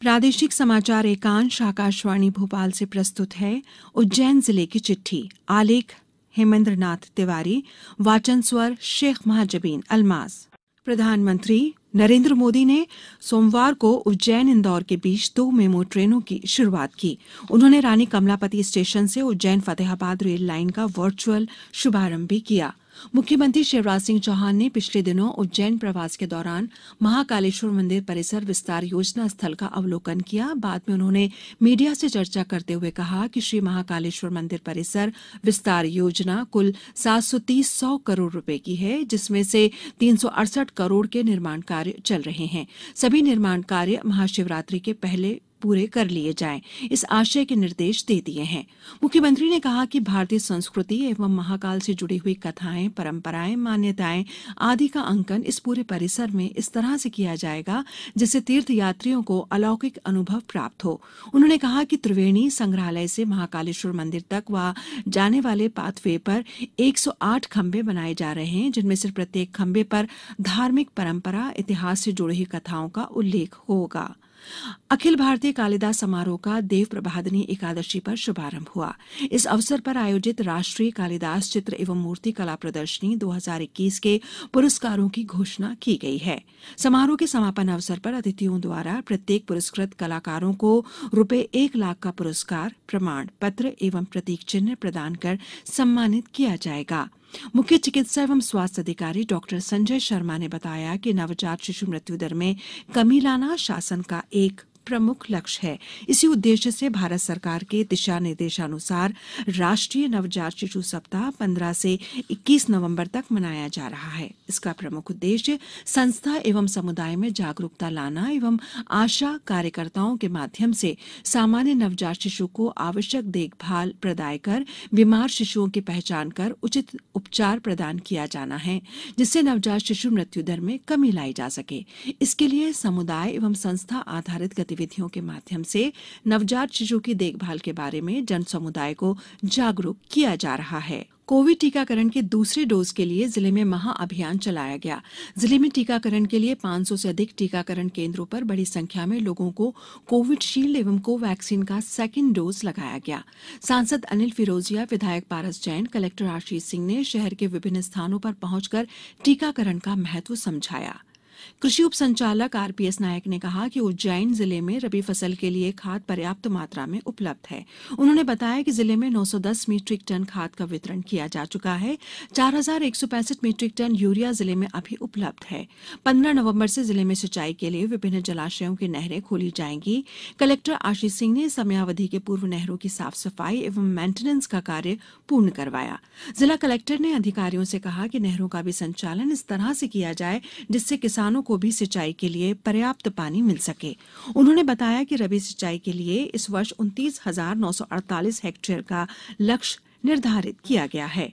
प्रादेशिक समाचार एकांश आकाशवाणी भोपाल से प्रस्तुत है उज्जैन जिले की चिट्ठी आलेख हेमेंद्र नाथ तिवारी वाचन स्वर शेख महाजबीन अलमास प्रधानमंत्री नरेंद्र मोदी ने सोमवार को उज्जैन इंदौर के बीच दो मेमो ट्रेनों की शुरुआत की उन्होंने रानी कमलापति स्टेशन से उज्जैन फतेहाबाद रेल लाइन का वर्चुअल शुभारंभ भी किया मुख्यमंत्री शिवराज सिंह चौहान ने पिछले दिनों उज्जैन प्रवास के दौरान महाकालेश्वर मंदिर परिसर विस्तार योजना स्थल का अवलोकन किया बाद में उन्होंने मीडिया से चर्चा करते हुए कहा कि श्री महाकालेश्वर मंदिर परिसर विस्तार योजना कुल सात सौ तीस सौ करोड़ रुपए की है जिसमें से तीन सौ अड़सठ करोड़ के निर्माण कार्य चल रहे हैं सभी निर्माण कार्य महाशिवरात्रि के पहले पूरे कर लिए जाएं इस आशय के निर्देश दे दिए हैं मुख्यमंत्री ने कहा कि भारतीय संस्कृति एवं महाकाल से जुड़ी हुई कथाएं परंपराएं मान्यताएं आदि का अंकन इस पूरे परिसर में इस तरह से किया जाएगा जिससे तीर्थ यात्रियों को अलौकिक अनुभव प्राप्त हो उन्होंने कहा कि त्रिवेणी संग्रहालय से महाकालेश्वर मंदिर तक व जाने वाले पाथवे पर एक खंबे बनाए जा रहे हैं जिनमें से प्रत्येक खंबे पर धार्मिक परंपरा इतिहास से जुड़ी हुई कथाओं का उल्लेख होगा अखिल भारतीय कालिदास समारोह का देव प्रभादनी एकादशी पर शुभारंभ हुआ इस अवसर पर आयोजित राष्ट्रीय कालिदास चित्र एवं मूर्ति कला प्रदर्शनी 2021 के पुरस्कारों की घोषणा की गई है समारोह के समापन अवसर पर अतिथियों द्वारा प्रत्येक पुरस्कृत कलाकारों को रुपए एक लाख का पुरस्कार प्रमाण पत्र एवं प्रतीक चिन्ह प्रदान कर सम्मानित किया जाएगा मुख्य चिकित्सा एवं स्वास्थ्य अधिकारी डॉक्टर संजय शर्मा ने बताया कि नवजात शिशु मृत्यु दर में कमी लाना शासन का एक प्रमुख लक्ष्य है इसी उद्देश्य से भारत सरकार के दिशा निर्देशानुसार राष्ट्रीय नवजात शिशु सप्ताह 15 से 21 नवंबर तक मनाया जा रहा है इसका प्रमुख उद्देश्य संस्था एवं समुदाय में जागरूकता लाना एवं आशा कार्यकर्ताओं के माध्यम से सामान्य नवजात शिशु को आवश्यक देखभाल प्रदाय कर बीमार शिशुओं की पहचान कर उचित उपचार प्रदान किया जाना है जिससे नवजात शिशु मृत्यु दर में कमी लाई जा सके इसके लिए समुदाय एवं संस्था आधारित गतिविधि गतिविधियों के माध्यम से नवजात शिशु की देखभाल के बारे में जन समुदाय को जागरूक किया जा रहा है कोविड टीकाकरण के दूसरे डोज के लिए जिले में महा अभियान चलाया गया जिले में टीकाकरण के लिए 500 से अधिक टीकाकरण केंद्रों पर बड़ी संख्या में लोगों को कोविड शील्ड एवं कोवैक्सीन का सेकेंड डोज लगाया गया सांसद अनिल फिरोजिया विधायक पारस जैन कलेक्टर आशीष सिंह ने शहर के विभिन्न स्थानों पर पहुंचकर टीकाकरण का महत्व समझाया कृषि उप संचालक आरपीएस नायक ने कहा कि उज्जैन जिले में रबी फसल के लिए खाद पर्याप्त मात्रा में उपलब्ध है उन्होंने बताया कि जिले में 910 मीट्रिक टन खाद का वितरण किया जा चुका है चार मीट्रिक टन यूरिया जिले में अभी उपलब्ध है पंद्रह नवम्बर से जिले में सिंचाई के लिए विभिन्न जलाशयों की नहरें खोली जाएंगी कलेक्टर आशीष सिंह ने समयावधि के पूर्व नहरों की साफ सफाई एवं मेंटेनेंस का कार्य पूर्ण करवाया जिला कलेक्टर ने अधिकारियों से कहा कि नहरों का भी संचालन इस तरह से किया जाए जिससे किसान किसानों को भी सिंचाई के लिए पर्याप्त पानी मिल सके उन्होंने बताया कि रबी सिंचाई के लिए इस वर्ष उनतीस हजार नौ सौ अड़तालीस हेक्टेयर का लक्ष्य निर्धारित किया गया है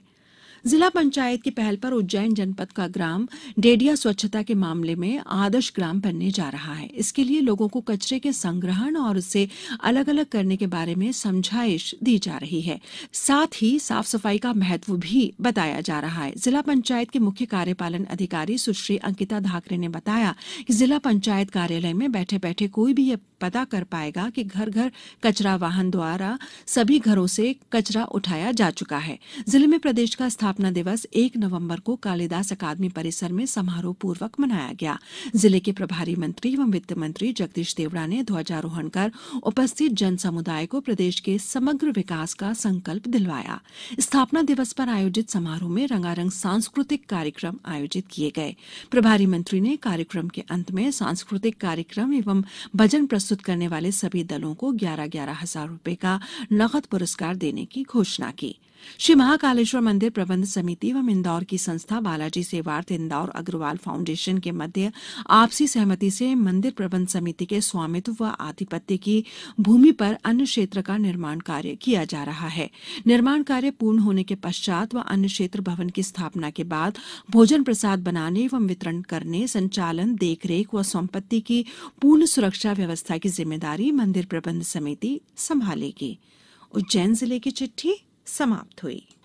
जिला पंचायत की पहल पर उज्जैन जनपद का ग्राम डेडिया स्वच्छता के मामले में आदर्श ग्राम बनने जा रहा है इसके लिए लोगों को कचरे के संग्रहण और उसे अलग अलग करने के बारे में समझाइश दी जा रही है साथ ही साफ सफाई का महत्व भी बताया जा रहा है जिला पंचायत के मुख्य कार्यपालन अधिकारी सुश्री अंकिता धाकरे ने बताया कि जिला पंचायत कार्यालय में बैठे बैठे कोई भी ये पता कर पाएगा कि घर घर कचरा वाहन द्वारा सभी घरों से कचरा उठाया जा चुका है जिले में प्रदेश का स्थापना स्थापना दिवस एक नवम्बर को कालिदास अकादमी परिसर में समारोह पूर्वक मनाया गया जिले के प्रभारी मंत्री एवं वित्त मंत्री जगदीश देवड़ा ने ध्वजारोहण कर उपस्थित जन समुदाय को प्रदेश के समग्र विकास का संकल्प दिलवाया स्थापना दिवस पर आयोजित समारोह में रंगारंग सांस्कृतिक कार्यक्रम आयोजित किए गए प्रभारी मंत्री ने कार्यक्रम के अंत में सांस्कृतिक कार्यक्रम एवं भजन प्रस्तुत करने वाले सभी दलों को ग्यारह ग्यारह हजार रूपए का नकद पुरस्कार देने की घोषणा की श्री महाकालेश्वर मंदिर प्रबंध प्रबंध समिति एवं इंदौर की संस्था बालाजी सेवार्थ इंदौर अग्रवाल फाउंडेशन के मध्य आपसी सहमति से मंदिर प्रबंध समिति के स्वामित्व व आधिपत्य की भूमि पर अन्य क्षेत्र का निर्माण कार्य किया जा रहा है निर्माण कार्य पूर्ण होने के पश्चात व अन्य क्षेत्र भवन की स्थापना के बाद भोजन प्रसाद बनाने एवं वितरण करने संचालन देखरेख व संपत्ति की पूर्ण सुरक्षा व्यवस्था की जिम्मेदारी मंदिर प्रबंध समिति संभालेगी उज्जैन जिले की चिट्ठी समाप्त हुई